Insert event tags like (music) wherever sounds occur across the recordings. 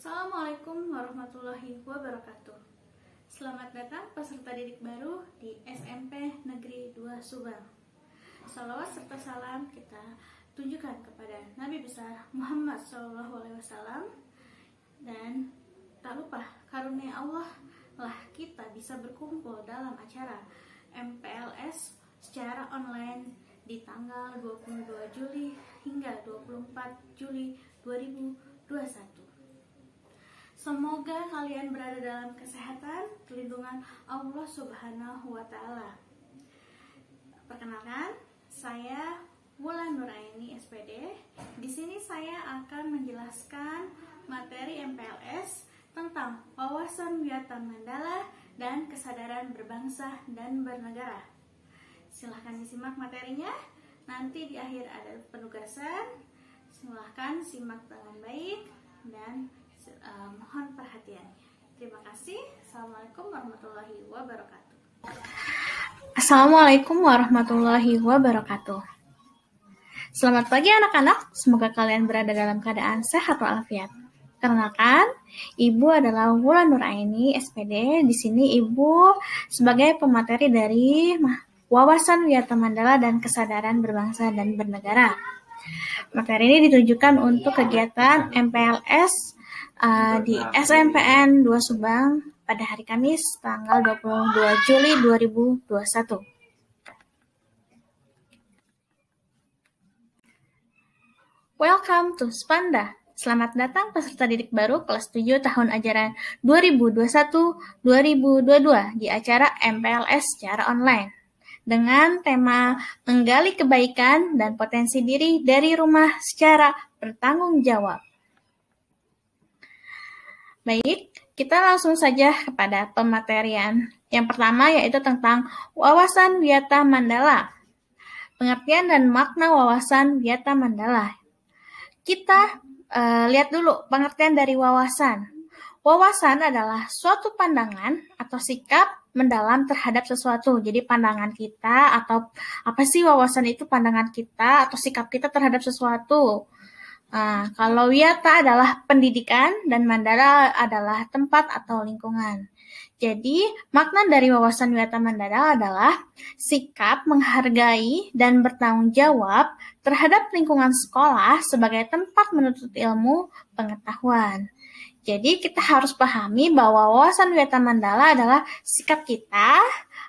Assalamualaikum warahmatullahi wabarakatuh Selamat datang peserta didik baru di SMP Negeri 2 Subang Salawat serta salam kita tunjukkan kepada Nabi Besar Muhammad SAW Dan tak lupa karunia Allah lah kita bisa berkumpul dalam acara MPLS secara online di tanggal 22 Juli hingga 24 Juli 2021 Semoga kalian berada dalam kesehatan, perlindungan Allah Subhanahu wa taala. Perkenalkan, saya Wulan Nuraini SPD. Di sini saya akan menjelaskan materi MPLS tentang wawasan biatan mandala dan kesadaran berbangsa dan bernegara. Silahkan disimak materinya. Nanti di akhir ada penugasan. Silahkan simak dengan baik dan uh, mohon perhatiannya. Terima kasih. Assalamualaikum warahmatullahi wabarakatuh. Assalamualaikum warahmatullahi wabarakatuh. Selamat pagi anak-anak, semoga kalian berada dalam keadaan sehat walafiat. Karena kan, Ibu adalah Wulan Nuraini, SPD. Di sini Ibu sebagai pemateri dari Wawasan Wiyata Mandala dan Kesadaran Berbangsa dan Bernegara. Materi ini ditujukan untuk kegiatan MPLS uh, di SMPN 2 Subang pada hari Kamis tanggal 22 Juli 2021. Welcome to Spanda. Selamat datang peserta didik baru kelas 7 tahun ajaran 2021-2022 di acara MPLS secara online dengan tema menggali kebaikan dan potensi diri dari rumah secara bertanggung jawab. Baik, kita langsung saja kepada pematerian. Yang pertama yaitu tentang wawasan wiyata mandala. Pengertian dan makna wawasan wiyata mandala. Kita uh, lihat dulu pengertian dari wawasan. Wawasan adalah suatu pandangan atau sikap mendalam terhadap sesuatu. Jadi pandangan kita atau apa sih wawasan itu pandangan kita atau sikap kita terhadap sesuatu. Nah, kalau wiyata adalah pendidikan dan mandala adalah tempat atau lingkungan. Jadi, makna dari wawasan wiyata mandala adalah sikap menghargai dan bertanggung jawab terhadap lingkungan sekolah sebagai tempat menuntut ilmu pengetahuan. Jadi, kita harus pahami bahwa wawasan wiyata mandala adalah sikap kita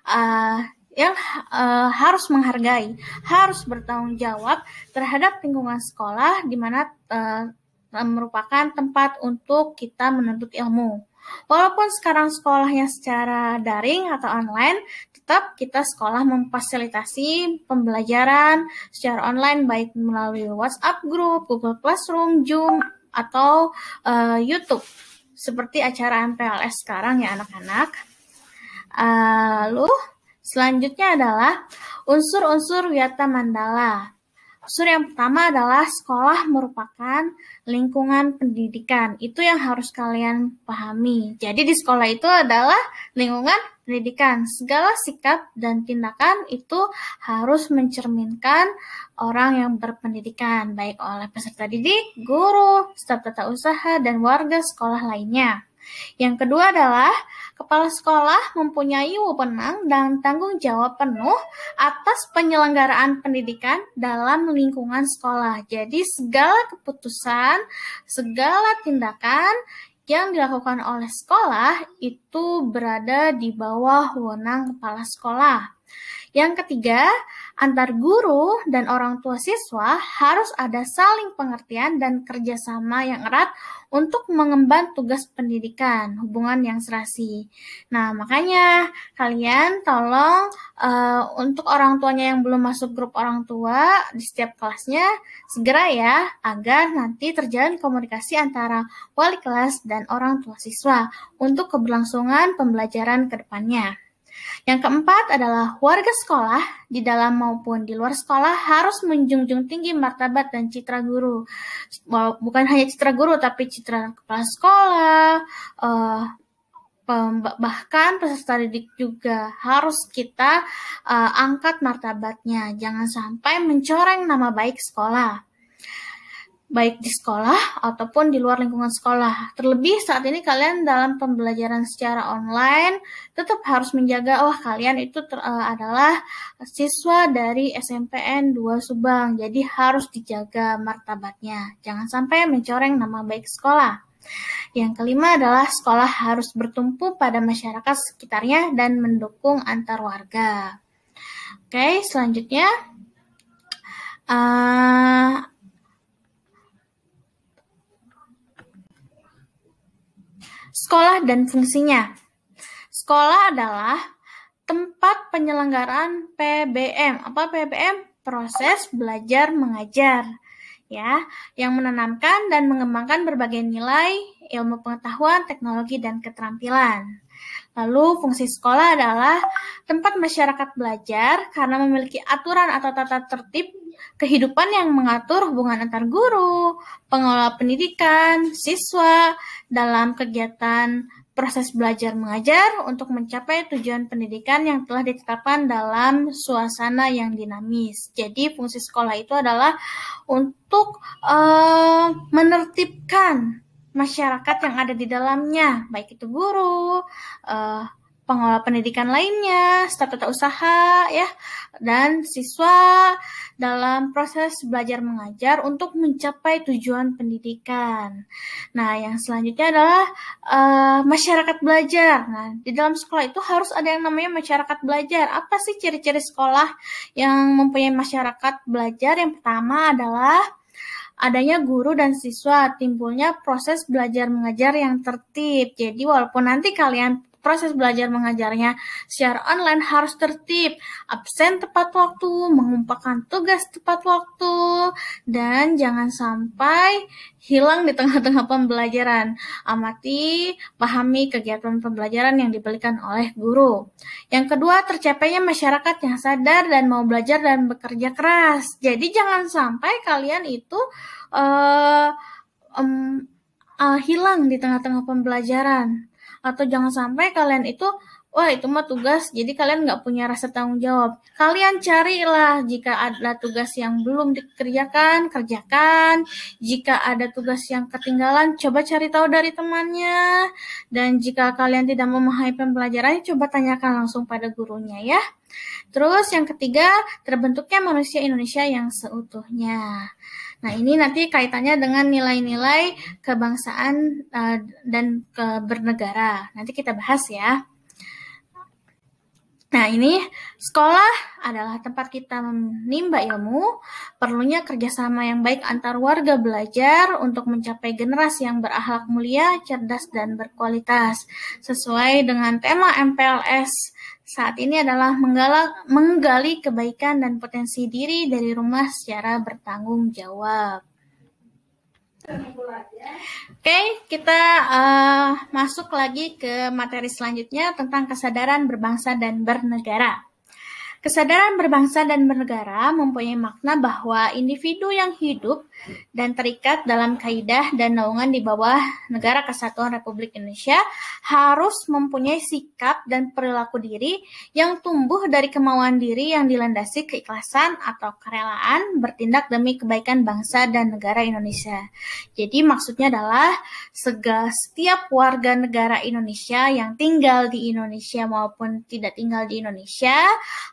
uh, yang uh, eh, harus menghargai, harus bertanggung jawab terhadap lingkungan sekolah di mana uh, merupakan tempat untuk kita menuntut ilmu. Walaupun sekarang sekolahnya secara daring atau online, tetap kita sekolah memfasilitasi pembelajaran secara online baik melalui WhatsApp group, Google Classroom, Zoom, atau uh, YouTube seperti acara MPLS sekarang ya anak-anak. Uh, lalu Selanjutnya adalah unsur-unsur wiyata mandala. Unsur yang pertama adalah sekolah merupakan lingkungan pendidikan. Itu yang harus kalian pahami. Jadi di sekolah itu adalah lingkungan pendidikan. Segala sikap dan tindakan itu harus mencerminkan orang yang berpendidikan, baik oleh peserta didik, guru, staf tata usaha, dan warga sekolah lainnya. Yang kedua adalah kepala sekolah mempunyai wewenang dan tanggung jawab penuh atas penyelenggaraan pendidikan dalam lingkungan sekolah. Jadi segala keputusan, segala tindakan yang dilakukan oleh sekolah itu itu berada di bawah wewenang kepala sekolah. Yang ketiga, antar guru dan orang tua siswa harus ada saling pengertian dan kerjasama yang erat untuk mengemban tugas pendidikan, hubungan yang serasi. Nah, makanya kalian tolong uh, untuk orang tuanya yang belum masuk grup orang tua di setiap kelasnya, segera ya, agar nanti terjalin komunikasi antara wali kelas dan orang tua siswa untuk keberlangsungan kelangsungan pembelajaran ke depannya. Yang keempat adalah warga sekolah di dalam maupun di luar sekolah harus menjunjung tinggi martabat dan citra guru. Bukan hanya citra guru tapi citra kepala sekolah, eh, bahkan peserta didik juga harus kita eh, angkat martabatnya. Jangan sampai mencoreng nama baik sekolah baik di sekolah ataupun di luar lingkungan sekolah. Terlebih saat ini kalian dalam pembelajaran secara online tetap harus menjaga wah kalian itu ter, uh, adalah siswa dari SMPN 2 Subang. Jadi harus dijaga martabatnya. Jangan sampai mencoreng nama baik sekolah. Yang kelima adalah sekolah harus bertumpu pada masyarakat sekitarnya dan mendukung antar warga. Oke, selanjutnya uh, Sekolah dan fungsinya. Sekolah adalah tempat penyelenggaraan PBM. Apa PBM? Proses belajar mengajar ya, yang menanamkan dan mengembangkan berbagai nilai, ilmu pengetahuan, teknologi, dan keterampilan. Lalu, fungsi sekolah adalah tempat masyarakat belajar karena memiliki aturan atau tata tertib kehidupan yang mengatur hubungan antar guru, pengelola pendidikan, siswa dalam kegiatan proses belajar mengajar untuk mencapai tujuan pendidikan yang telah ditetapkan dalam suasana yang dinamis. Jadi fungsi sekolah itu adalah untuk uh, menertibkan masyarakat yang ada di dalamnya, baik itu guru, uh, pengelola pendidikan lainnya, staf tata usaha ya, dan siswa dalam proses belajar mengajar untuk mencapai tujuan pendidikan. Nah, yang selanjutnya adalah uh, masyarakat belajar. Nah, di dalam sekolah itu harus ada yang namanya masyarakat belajar. Apa sih ciri-ciri sekolah yang mempunyai masyarakat belajar? Yang pertama adalah adanya guru dan siswa, timbulnya proses belajar mengajar yang tertib. Jadi walaupun nanti kalian proses belajar mengajarnya secara online harus tertib, absen tepat waktu, mengumpulkan tugas tepat waktu, dan jangan sampai hilang di tengah-tengah pembelajaran. Amati, pahami kegiatan pembelajaran yang diberikan oleh guru. Yang kedua, tercapainya masyarakat yang sadar dan mau belajar dan bekerja keras. Jadi jangan sampai kalian itu uh, um, uh, hilang di tengah-tengah pembelajaran atau jangan sampai kalian itu wah itu mah tugas jadi kalian nggak punya rasa tanggung jawab kalian carilah jika ada tugas yang belum dikerjakan kerjakan jika ada tugas yang ketinggalan coba cari tahu dari temannya dan jika kalian tidak memahami pembelajarannya coba tanyakan langsung pada gurunya ya Terus yang ketiga, terbentuknya manusia Indonesia yang seutuhnya. Nah, ini nanti kaitannya dengan nilai-nilai kebangsaan uh, dan kebernegara. Nanti kita bahas ya. Nah, ini sekolah adalah tempat kita menimba ilmu, perlunya kerjasama yang baik antar warga belajar untuk mencapai generasi yang berakhlak mulia, cerdas, dan berkualitas, sesuai dengan tema MPLS saat ini adalah menggalak, menggali kebaikan dan potensi diri dari rumah secara bertanggung jawab. Oke, okay, kita uh, masuk lagi ke materi selanjutnya tentang kesadaran berbangsa dan bernegara. Kesadaran berbangsa dan bernegara mempunyai makna bahwa individu yang hidup dan terikat dalam kaidah dan naungan di bawah Negara Kesatuan Republik Indonesia harus mempunyai sikap dan perilaku diri yang tumbuh dari kemauan diri yang dilandasi keikhlasan atau kerelaan bertindak demi kebaikan bangsa dan negara Indonesia. Jadi maksudnya adalah segala setiap warga negara Indonesia yang tinggal di Indonesia maupun tidak tinggal di Indonesia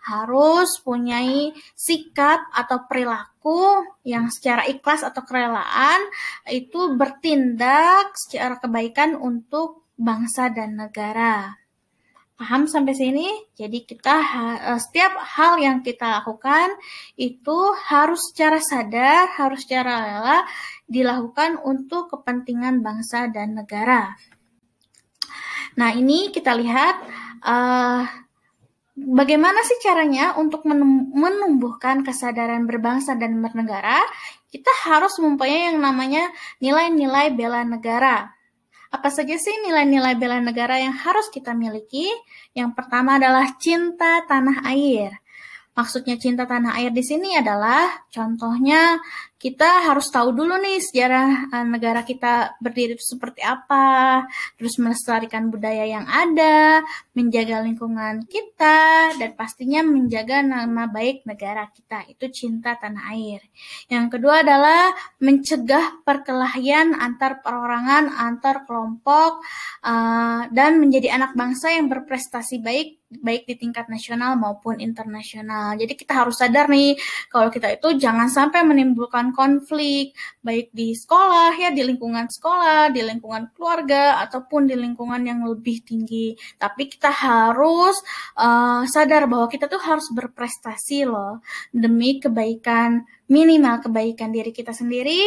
harus harus punyai sikap atau perilaku yang secara ikhlas atau kerelaan itu bertindak secara kebaikan untuk bangsa dan negara. Paham sampai sini? Jadi kita eh, setiap hal yang kita lakukan itu harus secara sadar, harus secara rela dilakukan untuk kepentingan bangsa dan negara. Nah, ini kita lihat uh, bagaimana sih caranya untuk menumbuhkan kesadaran berbangsa dan bernegara? Kita harus mempunyai yang namanya nilai-nilai bela negara. Apa saja sih nilai-nilai bela negara yang harus kita miliki? Yang pertama adalah cinta tanah air. Maksudnya cinta tanah air di sini adalah contohnya kita harus tahu dulu nih sejarah eh, negara kita berdiri seperti apa, terus melestarikan budaya yang ada, menjaga lingkungan kita, dan pastinya menjaga nama baik negara kita. Itu cinta tanah air. Yang kedua adalah mencegah perkelahian antar perorangan, antar kelompok, eh, dan menjadi anak bangsa yang berprestasi baik baik di tingkat nasional maupun internasional. Jadi kita harus sadar nih kalau kita itu jangan sampai menimbulkan menimbulkan konflik baik di sekolah ya di lingkungan sekolah, di lingkungan keluarga ataupun di lingkungan yang lebih tinggi. Tapi kita harus uh, sadar bahwa kita tuh harus berprestasi loh demi kebaikan minimal kebaikan diri kita sendiri,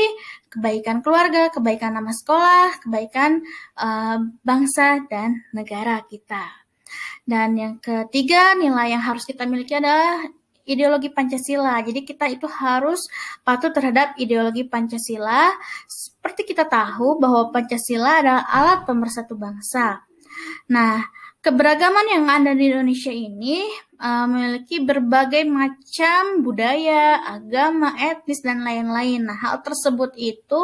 kebaikan keluarga, kebaikan nama sekolah, kebaikan uh, bangsa dan negara kita. Dan yang ketiga, nilai yang harus kita miliki adalah ideologi Pancasila. Jadi kita itu harus patuh terhadap ideologi Pancasila. Seperti kita tahu bahwa Pancasila adalah alat pemersatu bangsa. Nah, keberagaman yang ada di Indonesia ini uh, memiliki berbagai macam budaya, agama, etnis dan lain-lain. Nah, hal tersebut itu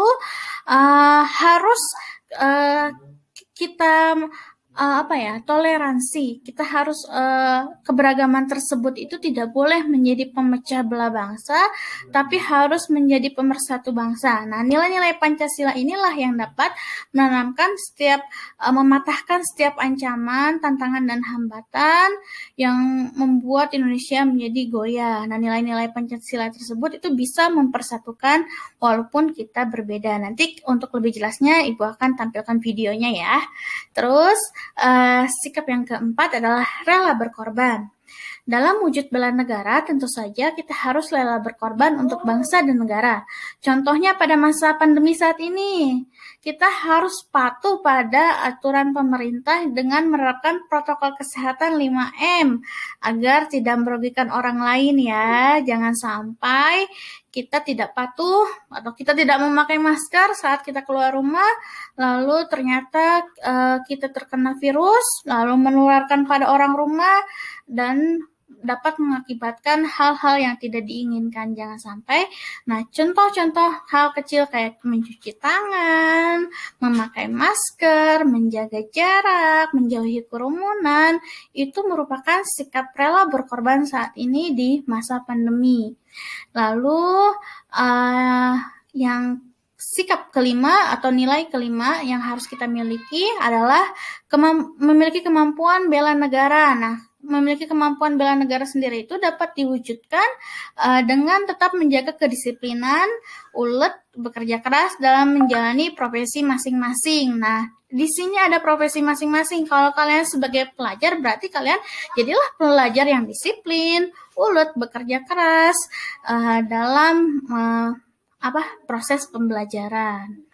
uh, harus uh, kita uh, apa ya toleransi kita harus uh, keberagaman tersebut itu tidak boleh menjadi pemecah belah bangsa tapi harus menjadi pemersatu bangsa nah nilai-nilai pancasila inilah yang dapat menanamkan setiap uh, mematahkan setiap ancaman tantangan dan hambatan yang membuat Indonesia menjadi goyah nah nilai-nilai pancasila tersebut itu bisa mempersatukan walaupun kita berbeda nanti untuk lebih jelasnya ibu akan tampilkan videonya ya terus uh, sikap yang keempat adalah rela berkorban. Dalam wujud bela negara, tentu saja kita harus rela berkorban untuk bangsa dan negara. Contohnya pada masa pandemi saat ini, kita harus patuh pada aturan pemerintah dengan menerapkan protokol kesehatan 5M agar tidak merugikan orang lain ya. Jangan sampai kita tidak patuh atau kita tidak memakai masker saat kita keluar rumah, lalu ternyata uh, kita terkena virus, lalu menularkan pada orang rumah dan dapat mengakibatkan hal-hal yang tidak diinginkan. Jangan sampai. Nah, contoh-contoh hal kecil kayak mencuci tangan, memakai masker, menjaga jarak, menjauhi kerumunan, itu merupakan sikap rela berkorban saat ini di masa pandemi. Lalu, uh, yang sikap kelima atau nilai kelima yang harus kita miliki adalah kemam memiliki kemampuan bela negara. Nah, memiliki kemampuan bela negara sendiri itu dapat diwujudkan uh, dengan tetap menjaga kedisiplinan, ulet, bekerja keras dalam menjalani profesi masing-masing. Nah, di sini ada profesi masing-masing. Kalau kalian sebagai pelajar berarti kalian jadilah pelajar yang disiplin, ulet, bekerja keras uh, dalam uh, apa proses pembelajaran.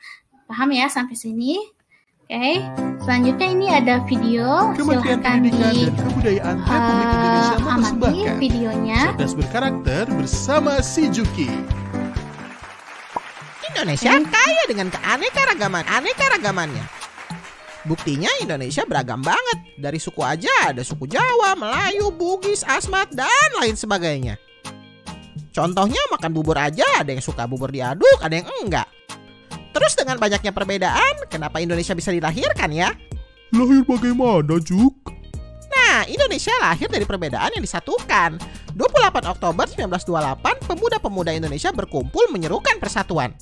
Paham ya sampai sini? Oke, okay. selanjutnya ini ada video. Kementerian Silahkan Pendidikan di, dan Kebudayaan Republik eh, Indonesia mempersembahkan videonya. Cerdas berkarakter bersama si Juki. Indonesia hmm. kaya dengan keanekaragaman aneka-ragamannya. Buktinya Indonesia beragam banget. Dari suku aja ada suku Jawa, Melayu, Bugis, Asmat, dan lain sebagainya. Contohnya makan bubur aja ada yang suka bubur diaduk, ada yang enggak. Terus dengan banyaknya perbedaan, kenapa Indonesia bisa dilahirkan ya? Lahir bagaimana, Juk? Nah, Indonesia lahir dari perbedaan yang disatukan. 28 Oktober 1928, pemuda-pemuda Indonesia berkumpul menyerukan persatuan.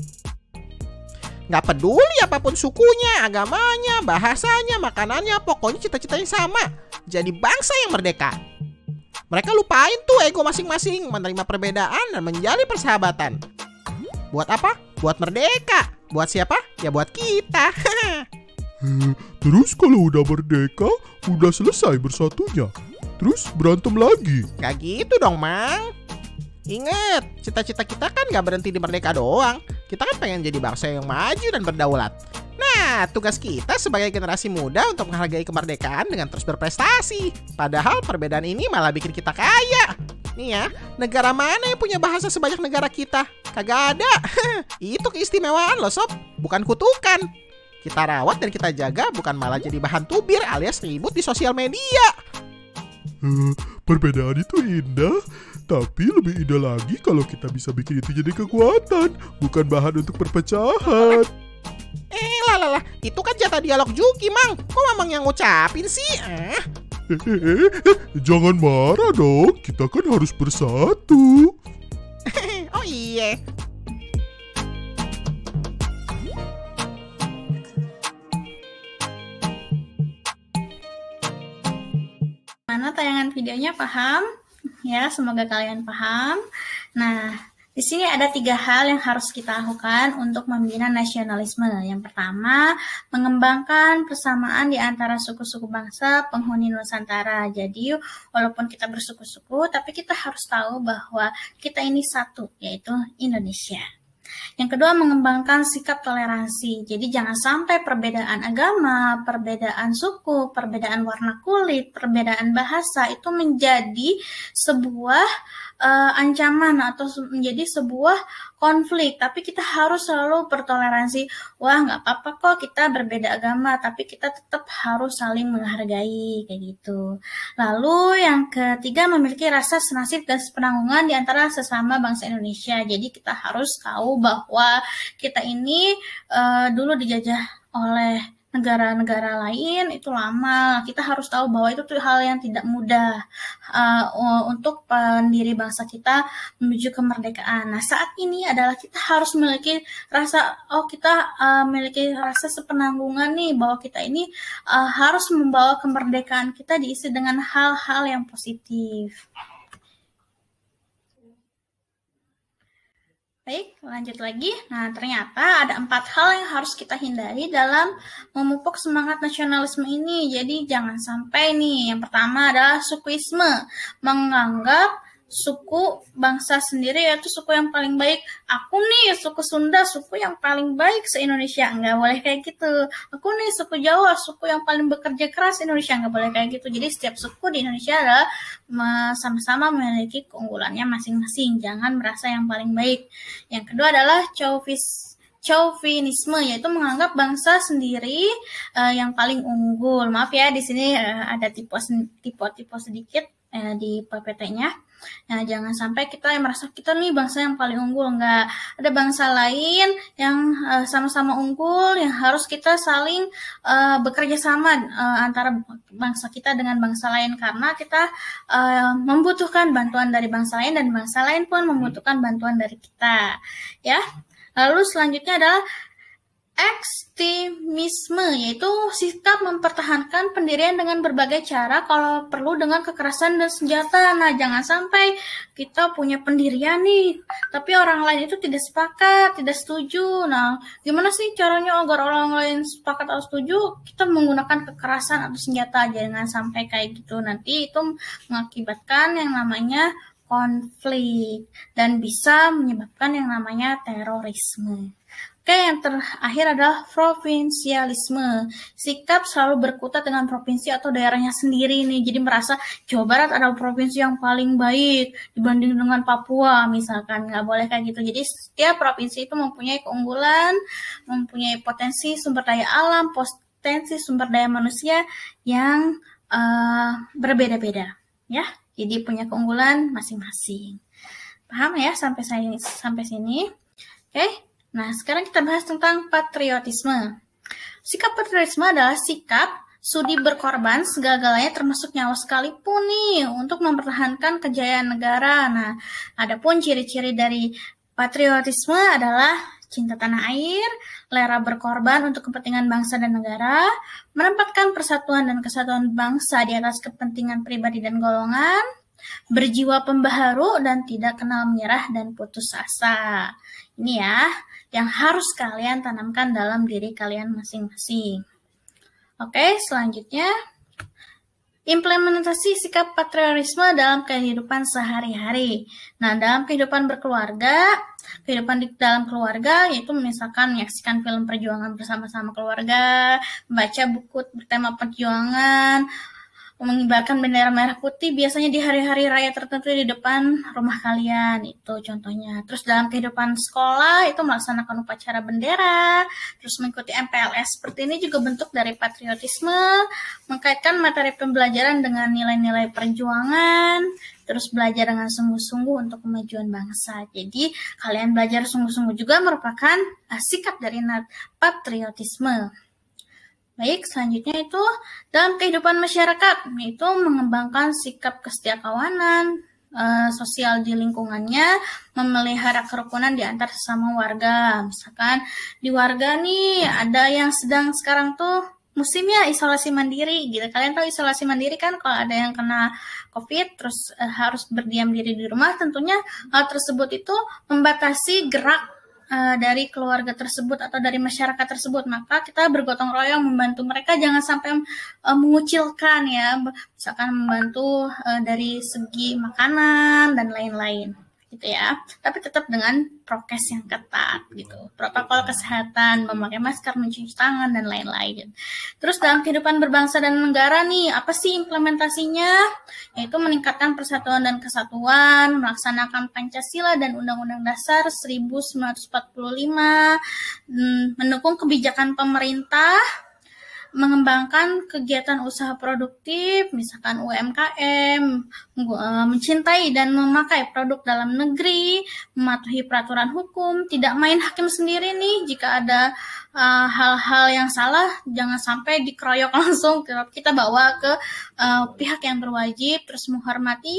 Nggak peduli apapun sukunya, agamanya, bahasanya, makanannya, pokoknya cita-citanya sama. Jadi bangsa yang merdeka. Mereka lupain tuh ego masing-masing, menerima perbedaan dan menjalin persahabatan. Buat apa? Buat merdeka. Buat siapa? Ya buat kita. (laughs) Terus kalau udah merdeka, udah selesai bersatunya. Terus berantem lagi. Gak gitu dong, Mang. Ingat, cita-cita kita kan gak berhenti di merdeka doang. Kita kan pengen jadi bangsa yang maju dan berdaulat. Nah, tugas kita sebagai generasi muda untuk menghargai kemerdekaan dengan terus berprestasi. Padahal perbedaan ini malah bikin kita kaya. Nih ya, negara mana yang punya bahasa sebanyak negara kita? Kagak ada. (laughs) Itu keistimewaan loh sob, bukan kutukan. Kita rawat dan kita jaga bukan malah jadi bahan tubir alias ribut di sosial media. Uh, perbedaan itu indah, tapi lebih indah lagi kalau kita bisa bikin itu jadi kekuatan, bukan bahan untuk perpecahan. Eh lah lah lah. itu kan jatah dialog Juki, Mang. Kok Mamang yang ngucapin sih? eh, eh, eh jangan marah dong, kita kan harus bersatu iya. Mana tayangan videonya paham? Ya, semoga kalian paham. Nah, di sini ada tiga hal yang harus kita lakukan untuk membina nasionalisme. Yang pertama, mengembangkan persamaan di antara suku-suku bangsa penghuni Nusantara. Jadi, walaupun kita bersuku-suku, tapi kita harus tahu bahwa kita ini satu, yaitu Indonesia. Yang kedua, mengembangkan sikap toleransi. Jadi jangan sampai perbedaan agama, perbedaan suku, perbedaan warna kulit, perbedaan bahasa itu menjadi sebuah uh, ancaman atau menjadi sebuah konflik tapi kita harus selalu bertoleransi wah nggak apa-apa kok kita berbeda agama tapi kita tetap harus saling menghargai kayak gitu lalu yang ketiga memiliki rasa senasib dan penanggungan di antara sesama bangsa Indonesia jadi kita harus tahu bahwa kita ini uh, dulu dijajah oleh negara-negara lain itu lama. Kita harus tahu bahwa itu tuh hal yang tidak mudah uh, untuk pendiri bangsa kita menuju kemerdekaan. Nah, saat ini adalah kita harus memiliki rasa oh kita uh, memiliki rasa sepenanggungan nih bahwa kita ini uh, harus membawa kemerdekaan kita diisi dengan hal-hal yang positif. Baik, lanjut lagi. Nah, ternyata ada empat hal yang harus kita hindari dalam memupuk semangat nasionalisme ini. Jadi, jangan sampai nih. Yang pertama adalah sukuisme, menganggap suku bangsa sendiri yaitu suku yang paling baik. Aku nih suku Sunda, suku yang paling baik se-Indonesia. Nggak boleh kayak gitu. Aku nih suku Jawa, suku yang paling bekerja keras Indonesia. Nggak boleh kayak gitu. Jadi setiap suku di Indonesia adalah sama-sama memiliki keunggulannya masing-masing. Jangan merasa yang paling baik. Yang kedua adalah chauvis chauvinisme yaitu menganggap bangsa sendiri uh, yang paling unggul. Maaf ya di sini uh, ada tipe tipe-tipe sedikit eh, di PPT-nya. Nah, jangan sampai kita yang merasa kita nih bangsa yang paling unggul. Enggak, ada bangsa lain yang sama eh, sama-sama unggul, yang harus kita saling uh, bekerja sama uh, antara bangsa kita dengan bangsa lain. Karena kita uh, membutuhkan bantuan dari bangsa lain dan bangsa lain pun hmm. membutuhkan bantuan dari kita. Ya, lalu selanjutnya adalah ekstremisme yaitu sikap mempertahankan pendirian dengan berbagai cara kalau perlu dengan kekerasan dan senjata. Nah, jangan sampai kita punya pendirian nih, tapi orang lain itu tidak sepakat, tidak setuju. Nah, gimana sih caranya agar orang lain sepakat atau setuju? Kita menggunakan kekerasan atau senjata. Jangan sampai kayak gitu. Nanti itu mengakibatkan yang namanya konflik dan bisa menyebabkan yang namanya terorisme. Oke, yang terakhir adalah provinsialisme. Sikap selalu berkutat dengan provinsi atau daerahnya sendiri nih. Jadi merasa Jawa Barat adalah provinsi yang paling baik dibanding dengan Papua misalkan. Nggak boleh kayak gitu. Jadi setiap provinsi itu mempunyai keunggulan, mempunyai potensi sumber daya alam, potensi sumber daya manusia yang uh, berbeda-beda. Ya, jadi punya keunggulan masing-masing. Paham ya sampai saya sampai sini? Oke. Okay. Nah, sekarang kita bahas tentang patriotisme. Sikap patriotisme adalah sikap sudi berkorban segala-galanya termasuk nyawa sekalipun nih untuk mempertahankan kejayaan negara. Nah, adapun ciri-ciri dari patriotisme adalah cinta tanah air, lera berkorban untuk kepentingan bangsa dan negara, menempatkan persatuan dan kesatuan bangsa di atas kepentingan pribadi dan golongan, berjiwa pembaharu dan tidak kenal menyerah dan putus asa. Ini ya, yang harus kalian tanamkan dalam diri kalian masing-masing. Oke, selanjutnya implementasi sikap patriotisme dalam kehidupan sehari-hari. Nah, dalam kehidupan berkeluarga, kehidupan di dalam keluarga yaitu misalkan menyaksikan film perjuangan bersama-sama keluarga, membaca buku bertema perjuangan, mengibarkan bendera merah putih biasanya di hari-hari raya tertentu di depan rumah kalian itu contohnya. Terus dalam kehidupan sekolah itu melaksanakan upacara bendera, terus mengikuti MPLS seperti ini juga bentuk dari patriotisme, mengkaitkan materi pembelajaran dengan nilai-nilai perjuangan, terus belajar dengan sungguh-sungguh untuk kemajuan bangsa. Jadi kalian belajar sungguh-sungguh juga merupakan eh, sikap dari patriotisme. Baik, selanjutnya itu dalam kehidupan masyarakat, yaitu mengembangkan sikap kesetiakawanan, e, sosial di lingkungannya, memelihara kerukunan di antar sesama warga. Misalkan di warga nih ada yang sedang sekarang tuh musimnya isolasi mandiri gitu. Kalian tahu isolasi mandiri kan kalau ada yang kena COVID terus e, harus berdiam diri di rumah, tentunya hal tersebut itu membatasi gerak uh, dari keluarga tersebut atau dari masyarakat tersebut maka kita bergotong royong membantu mereka jangan sampai uh, mengucilkan ya misalkan membantu uh, dari segi makanan dan lain-lain gitu ya. Tapi tetap dengan prokes yang ketat gitu. Protokol kesehatan, memakai masker, mencuci tangan dan lain-lain. Terus dalam kehidupan berbangsa dan negara nih, apa sih implementasinya? Yaitu meningkatkan persatuan dan kesatuan, melaksanakan Pancasila dan Undang-Undang Dasar 1945, hmm, mendukung kebijakan pemerintah mengembangkan kegiatan usaha produktif, misalkan UMKM, e, mencintai dan memakai produk dalam negeri, mematuhi peraturan hukum, tidak main hakim sendiri nih jika ada e, hal-hal uh, yang salah jangan sampai dikeroyok (laughs) langsung kita bawa ke uh, pihak yang berwajib terus menghormati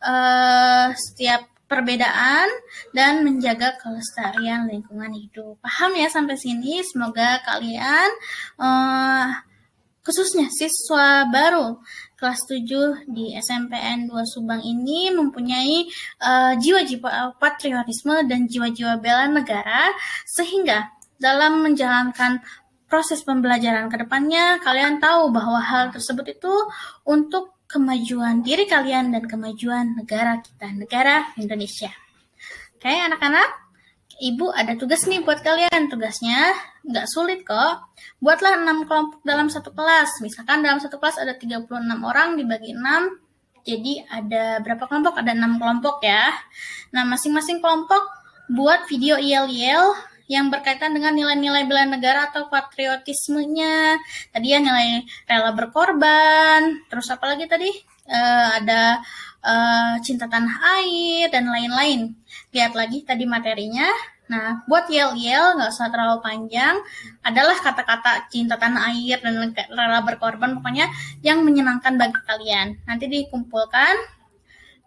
uh, setiap perbedaan dan menjaga kelestarian lingkungan hidup. Paham ya sampai sini? Semoga kalian uh, khususnya siswa baru kelas 7 di SMPN 2 Subang ini mempunyai eh, jiwa-jiwa uh, patriotisme dan jiwa-jiwa bela negara sehingga dalam menjalankan proses pembelajaran kedepannya kalian tahu bahwa hal tersebut itu untuk kemajuan diri kalian dan kemajuan negara kita, negara Indonesia. Oke, okay, anak-anak, ibu ada tugas nih buat kalian. Tugasnya nggak sulit kok. Buatlah 6 kelompok dalam satu kelas. Misalkan dalam satu kelas ada 36 orang dibagi 6. Jadi ada berapa kelompok? Ada 6 kelompok ya. Nah, masing-masing kelompok buat video yel-yel yang berkaitan dengan nilai-nilai bela negara atau patriotismenya. Tadi ya nilai rela berkorban, terus apa lagi tadi? Uh, ada uh, cinta tanah air dan lain-lain. Lihat lagi tadi materinya. Nah, buat yel-yel nggak usah terlalu panjang. Adalah kata-kata cinta tanah air dan rela berkorban pokoknya yang menyenangkan bagi kalian. Nanti dikumpulkan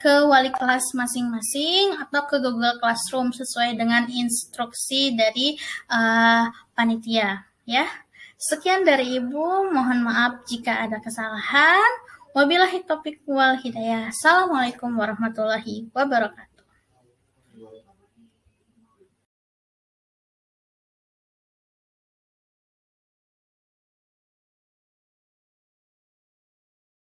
ke wali kelas masing-masing atau ke Google Classroom sesuai dengan instruksi dari uh, panitia ya. Sekian dari Ibu, mohon maaf jika ada kesalahan. Wabillahi topik wal hidayah. Assalamualaikum warahmatullahi wabarakatuh.